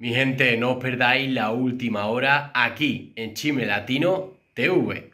Mi gente, no os perdáis la última hora aquí en Chime Latino TV.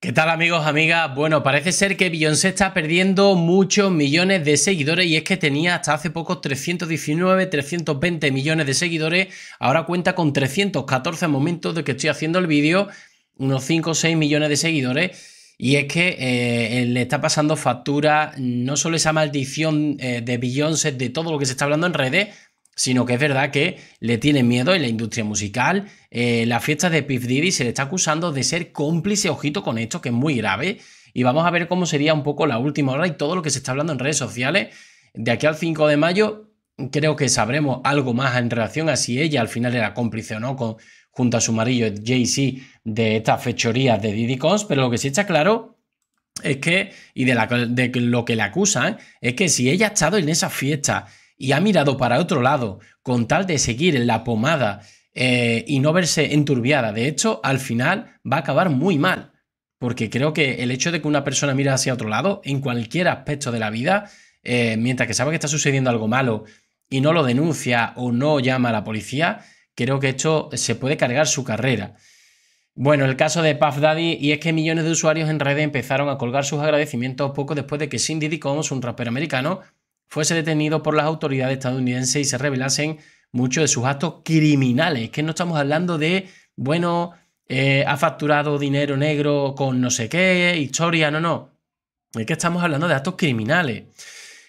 ¿Qué tal amigos, amigas? Bueno, parece ser que Beyoncé está perdiendo muchos millones de seguidores y es que tenía hasta hace poco 319, 320 millones de seguidores, ahora cuenta con 314 momentos de que estoy haciendo el vídeo, unos 5 o 6 millones de seguidores. Y es que eh, le está pasando factura no solo esa maldición eh, de Beyoncé, de todo lo que se está hablando en redes, sino que es verdad que le tiene miedo en la industria musical. Eh, la fiesta de Piff Diddy se le está acusando de ser cómplice, ojito con esto, que es muy grave. Y vamos a ver cómo sería un poco la última hora y todo lo que se está hablando en redes sociales. De aquí al 5 de mayo creo que sabremos algo más en relación a si ella al final era cómplice o no con, junto a su marido Jay-Z de estas fechorías de Diddy Cons, pero lo que sí está claro es que, y de, de lo que le acusan, es que si ella ha estado en esa fiesta y ha mirado para otro lado con tal de seguir en la pomada eh, y no verse enturbiada. De hecho, al final va a acabar muy mal, porque creo que el hecho de que una persona mire hacia otro lado, en cualquier aspecto de la vida, eh, mientras que sabe que está sucediendo algo malo y no lo denuncia o no llama a la policía, creo que esto se puede cargar su carrera. Bueno, el caso de Puff Daddy, y es que millones de usuarios en redes empezaron a colgar sus agradecimientos poco después de que Cindy Diddy un rapero americano, fuese detenido por las autoridades estadounidenses y se revelasen muchos de sus actos criminales. Que no estamos hablando de, bueno, eh, ha facturado dinero negro con no sé qué, historia, no, no. Es que estamos hablando de actos criminales.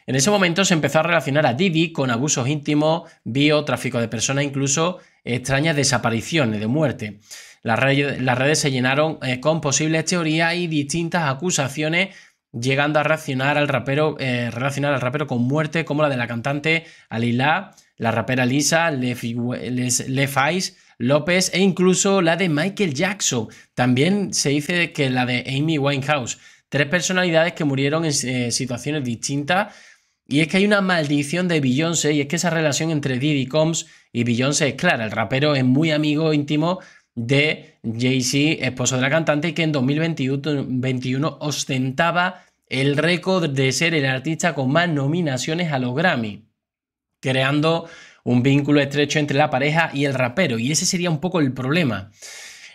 En ese momento se empezó a relacionar a Didi con abusos íntimos, bio, tráfico de personas, incluso extrañas desapariciones de muerte. Las redes, se llenaron eh, con posibles teorías y distintas acusaciones llegando a reaccionar al rapero, eh, relacionar al rapero con muerte, como la de la cantante Alila, la rapera Lisa, Lefais, López e incluso la de Michael Jackson. También se dice que la de Amy Winehouse. Tres personalidades que murieron en eh, situaciones distintas. Y es que hay una maldición de Beyoncé y es que esa relación entre Diddy Combs y Beyoncé es clara. El rapero es muy amigo íntimo de Jay-Z, esposo de la cantante, que en 2021 ostentaba el récord de ser el artista con más nominaciones a los Grammy, creando un vínculo estrecho entre la pareja y el rapero. Y ese sería un poco el problema.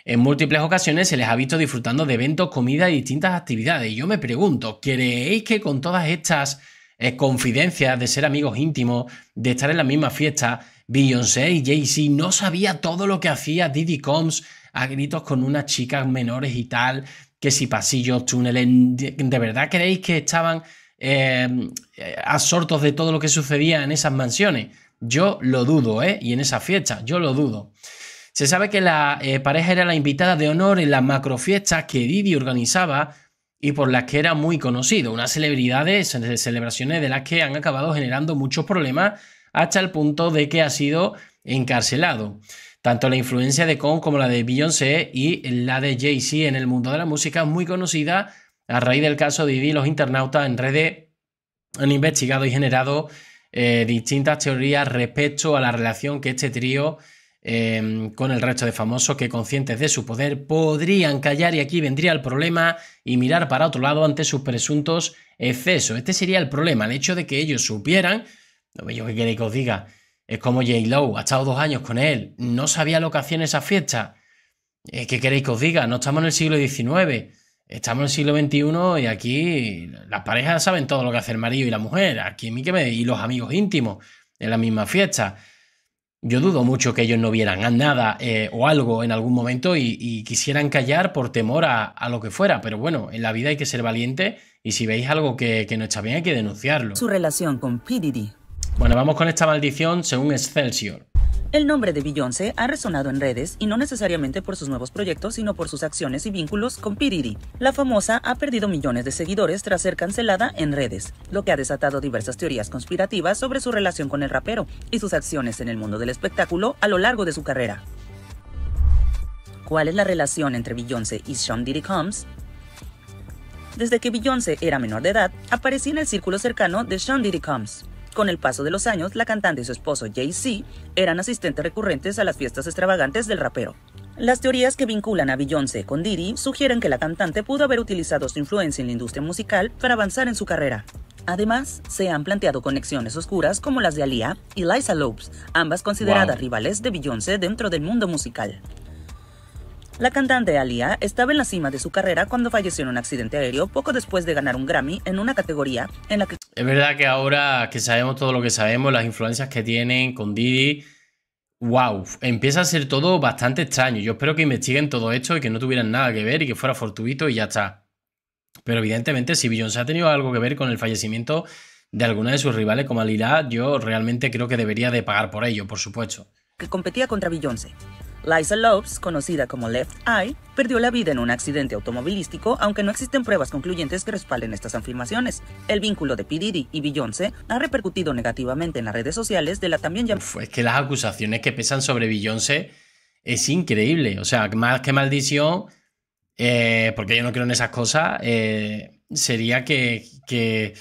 En múltiples ocasiones se les ha visto disfrutando de eventos, comida y distintas actividades. Y yo me pregunto, ¿creéis que con todas estas eh, confidencias de ser amigos íntimos, de estar en la misma fiesta, Beyoncé y Jay-Z no sabía todo lo que hacía Didi Combs a gritos con unas chicas menores y tal, que si pasillos, túneles, ¿de verdad creéis que estaban em, absortos de todo lo que sucedía en esas mansiones? Yo lo dudo, ¿eh? Y en esa fiesta, yo lo dudo. Se sabe que la eh, pareja era la invitada de honor en las macrofiestas que Didi organizaba y por las que era muy conocido. Unas celebridades, celebraciones de las que han acabado generando muchos problemas hasta el punto de que ha sido encarcelado. Tanto la influencia de Kong como la de Beyoncé y la de Jay-Z en el mundo de la música es muy conocida a raíz del caso de Didi. Los internautas en redes han investigado y generado eh, distintas teorías respecto a la relación que este trío em, con el resto de famosos que conscientes de su poder podrían callar y aquí vendría el problema y mirar para otro lado ante sus presuntos excesos. Este sería el problema, el hecho de que ellos supieran no yo qué queréis que os diga. Es como J. Lowe, ha estado dos años con él, no sabía lo que hacía en esa fiesta. ¿Qué queréis que os diga? No estamos en el siglo XIX, estamos en el siglo XXI y aquí las parejas saben todo lo que hace el marido y la mujer. Aquí mí que me... y los amigos íntimos en la misma fiesta. Yo dudo mucho que ellos no vieran nada eh, o algo en algún momento y, quisieran callar por temor a, lo que fuera, pero bueno, en la vida hay que ser valiente y si veis algo que, no está bien hay que denunciarlo. Su relación con P.D.D. Bueno, vamos con esta maldición según Excelsior. El nombre de Beyoncé ha resonado en redes y no necesariamente por sus nuevos proyectos, sino por sus acciones y vínculos con Piriri. La famosa ha perdido millones de seguidores tras ser cancelada en redes, lo que ha desatado diversas teorías conspirativas sobre su relación con el rapero y sus acciones en el mundo del espectáculo a lo largo de su carrera. ¿Cuál es la relación entre Beyoncé y Sean Diddy Combs? Desde que Beyoncé era menor de edad, aparecía en el círculo cercano de Sean Diddy Combs, con el paso de los años, la cantante y su esposo Jay-Z eran asistentes recurrentes a las fiestas extravagantes del rapero. Las teorías que vinculan a Beyoncé con Diddy sugieren que la cantante pudo haber utilizado su influencia en la industria musical para avanzar en su carrera. Además, se han planteado conexiones oscuras como las de Alia y Liza Lopes, ambas consideradas rivales de Beyoncé dentro del mundo musical. La cantante Alia estaba en la cima de su carrera cuando falleció en un accidente aéreo poco después de ganar un Grammy en una categoría en la que... Es verdad que ahora que sabemos todo lo que sabemos, las influencias que tienen con Didi, wow, empieza a ser todo bastante extraño. Yo espero que investiguen todo esto y que no tuvieran nada que ver y que fuera fortuito y ya está. Pero evidentemente si Beyoncé ha tenido algo que ver con el fallecimiento de alguna de sus rivales como Alila, yo realmente creo que debería de pagar por ello, por supuesto. Que competía contra Beyoncé. Liza Lopes, conocida como Left Eye, perdió la vida en un accidente automovilístico, aunque no existen pruebas concluyentes que respalden estas afirmaciones. El vínculo de P. y Beyoncé ha repercutido negativamente en las redes sociales de la también llamada... Es que las acusaciones que pesan sobre Beyoncé es increíble. O sea, más que maldición, eh, porque yo no creo en esas cosas, eh, sería que...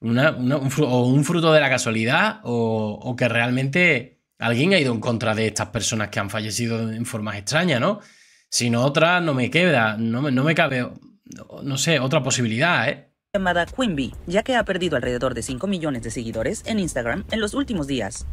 un, o un fruto de la casualidad o que realmente alguien ha ido en contra de estas personas que han fallecido en formas extrañas, ¿no? Si no, otra no me queda, no me, no me cabe, no sé, otra posibilidad, ¿eh? llamada Quimby, ya que ha perdido alrededor de 5 millones de seguidores en Instagram en los últimos días.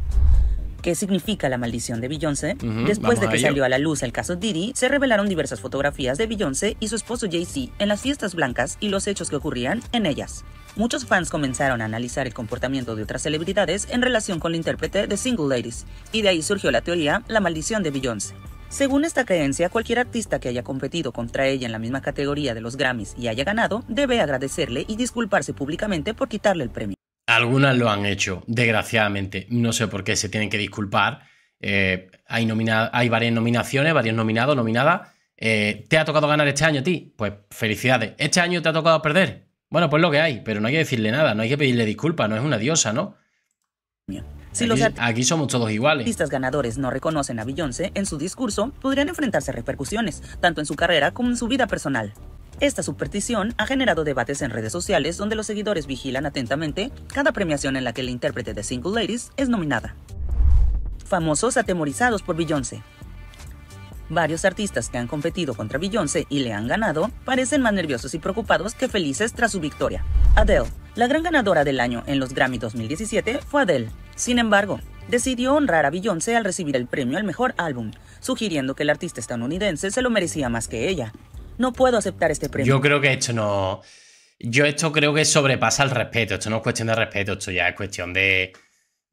¿Qué significa la maldición de Beyoncé? Después de que salió a la luz el caso Diddy, se revelaron diversas fotografías de Beyoncé y su esposo Jay-Z en las fiestas blancas y los hechos que ocurrían en ellas. Muchos fans comenzaron a analizar el comportamiento de otras celebridades en relación con la intérprete de Single Ladies, y de ahí surgió la teoría La maldición de Beyoncé. Según esta creencia, cualquier artista que haya competido contra ella en la misma categoría de los Grammys y haya ganado, debe agradecerle y disculparse públicamente por quitarle el premio. Algunas lo han hecho, desgraciadamente. No sé por qué se tienen que disculpar. Eh, hay, varias nominaciones, varios nominados, nominadas. Eh, ¿Te ha tocado ganar este año a ti? Pues felicidades. ¿Este año te ha tocado perder? Bueno, pues lo que hay, pero no hay que decirle nada, no hay que pedirle disculpas, no es una diosa, ¿no? aquí, somos todos iguales. artistas ganadores no reconocen a Beyoncé en su discurso, podrían enfrentarse a repercusiones, tanto en su carrera como en su vida personal. Esta superstición ha generado debates en redes sociales donde los seguidores vigilan atentamente cada premiación en la que el intérprete de Single Ladies es nominada. Famosos atemorizados por Beyoncé. Varios artistas que han competido contra Beyoncé y le han ganado parecen más nerviosos y preocupados que felices tras su victoria. Adele. La gran ganadora del año en los Grammy 2017 fue Adele. Sin embargo, decidió honrar a Beyoncé al recibir el premio al mejor álbum, sugiriendo que el artista estadounidense se lo merecía más que ella. No puedo aceptar este premio. Yo creo que esto no. Yo esto creo que sobrepasa el respeto. Esto no es cuestión de respeto, esto ya es cuestión de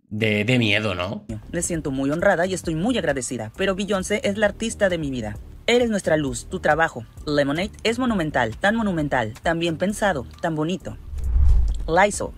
de, de miedo, ¿no? Me siento muy honrada y estoy muy agradecida, pero Beyoncé es la artista de mi vida. Eres nuestra luz, tu trabajo. Lemonade es monumental, tan monumental, tan bien pensado, tan bonito. Lysol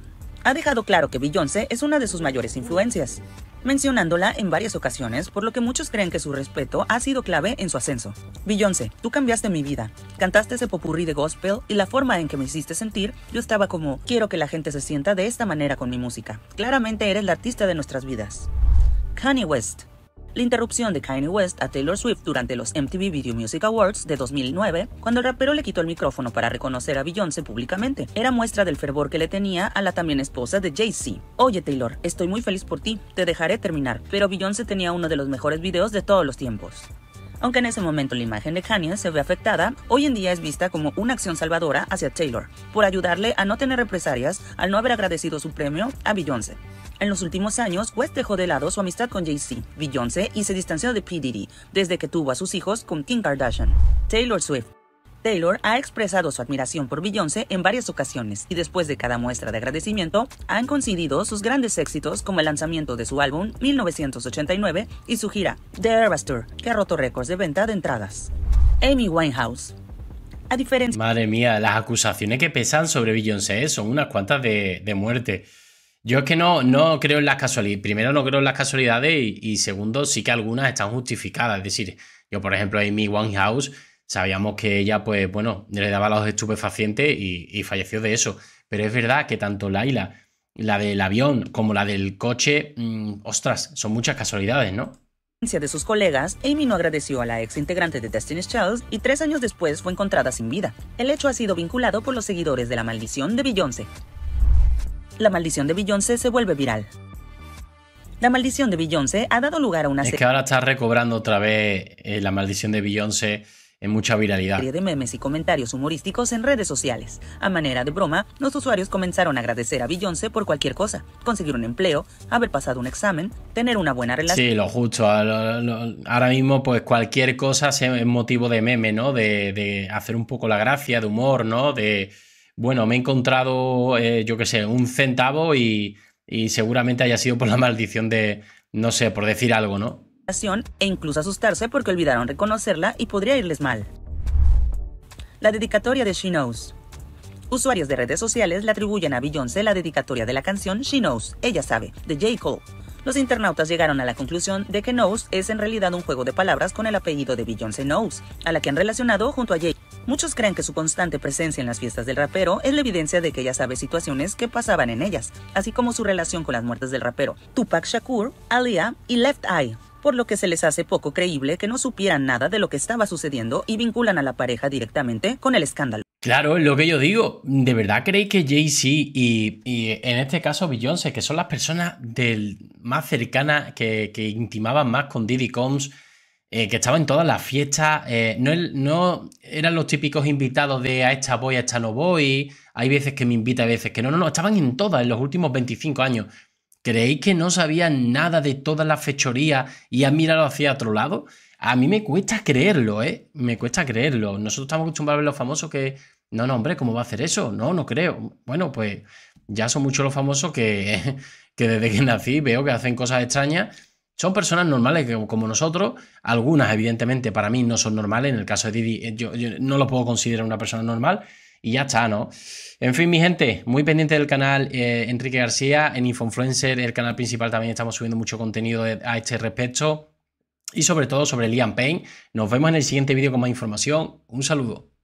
ha dejado claro que Beyoncé es una de sus mayores influencias mencionándola en varias ocasiones, por lo que muchos creen que su respeto ha sido clave en su ascenso. Beyoncé, tú cambiaste mi vida. Cantaste ese popurrí de gospel y la forma en que me hiciste sentir, yo estaba como, quiero que la gente se sienta de esta manera con mi música. Claramente eres el artista de nuestras vidas. Kanye West, la interrupción de Kanye West a Taylor Swift durante los MTV Video Music Awards de 2009, cuando el rapero le quitó el micrófono para reconocer a Beyoncé públicamente, era muestra del fervor que le tenía a la también esposa de Jay-Z. Oye Taylor, estoy muy feliz por ti, te dejaré terminar, pero Beyoncé tenía uno de los mejores videos de todos los tiempos. Aunque en ese momento la imagen de Kanye se ve afectada, hoy en día es vista como una acción salvadora hacia Taylor, por ayudarle a no tener represalias al no haber agradecido su premio a Beyoncé. En los últimos años, West dejó de lado su amistad con Jay-Z, Beyoncé y se distanció de P. Diddy, desde que tuvo a sus hijos con Kim Kardashian. Taylor Swift. Taylor ha expresado su admiración por Beyoncé en varias ocasiones y después de cada muestra de agradecimiento han coincidido sus grandes éxitos como el lanzamiento de su álbum 1989 y su gira The Eras que ha roto récords de venta de entradas. Amy Winehouse. A diferencia... Madre mía, las acusaciones que pesan sobre Beyoncé son unas cuantas de, de muerte. Yo es que no, no creo en las casualidades. Primero, no creo en las casualidades y, y, segundo, sí que algunas están justificadas. Es decir, yo, por ejemplo, Amy house sabíamos que ella, pues bueno, le daba los estupefacientes y, y falleció de eso. Pero es verdad que tanto Laila, la del avión, como la del coche, mm, ostras, son muchas casualidades, ¿no? de sus colegas, Amy no agradeció a la ex integrante de Destiny's Child y tres años después fue encontrada sin vida. El hecho ha sido vinculado por los seguidores de la maldición de Beyoncé la maldición de Beyoncé se vuelve viral. La maldición de Beyoncé ha dado lugar a una serie. Es que ahora está recobrando otra vez eh, la maldición de Beyoncé en mucha viralidad. Serie de memes y comentarios humorísticos en redes sociales. A manera de broma, los usuarios comenzaron a agradecer a Beyoncé por cualquier cosa: conseguir un empleo, haber pasado un examen, tener una buena relación. Sí, lo justo. Ah, ahora mismo, pues cualquier cosa es motivo de meme, ¿no? De, de hacer un poco la gracia, de humor, ¿no? De bueno, me he encontrado, eh, yo qué sé, un centavo y, y seguramente haya sido por la maldición de, no sé, por decir algo, ¿no? E incluso asustarse porque olvidaron reconocerla y podría irles mal. La dedicatoria de She Knows. Usuarios de redes sociales le atribuyen a Beyoncé la dedicatoria de la canción She Knows, ella sabe, de J. Cole. Los internautas llegaron a la conclusión de que Knows es en realidad un juego de palabras con el apellido de Beyoncé Knows, a la que han relacionado junto a J. Muchos creen que su constante presencia en las fiestas del rapero es la evidencia de que ella sabe situaciones que pasaban en ellas, así como su relación con las muertes del rapero Tupac Shakur, Alia y Left Eye, por lo que se les hace poco creíble que no supieran nada de lo que estaba sucediendo y vinculan a la pareja directamente con el escándalo. Claro, lo que yo digo, ¿de verdad creéis que Jay-Z y, en este caso Beyoncé, que son las personas del, más cercanas que, que intimaban más con Diddy Combs, eh, que estaba en todas las fiestas, eh, no, no, eran los típicos invitados de a esta voy, a esta no voy, hay veces que me invita, hay veces que no, no, no, estaban en todas en los últimos 25 años. ¿Creéis que no sabían nada de toda la fechorías y han mirado hacia otro lado? A mí me cuesta creerlo, ¿eh? Me cuesta creerlo. Nosotros estamos acostumbrados a ver los famosos que, no, no, hombre, ¿cómo va a hacer eso? No, no creo. Bueno, pues ya son muchos los famosos que desde que nací veo que hacen cosas extrañas son personas normales como nosotros, algunas evidentemente para mí no son normales, en el caso de Didi eh, yo, no lo puedo considerar una persona normal y ya está, ¿no? En fin, mi gente, muy pendiente del canal eh, Enrique García, en Infoinfluencer, el canal principal también estamos subiendo mucho contenido a este respecto y sobre todo sobre Liam Payne. Nos vemos en el siguiente vídeo con más información. Un saludo.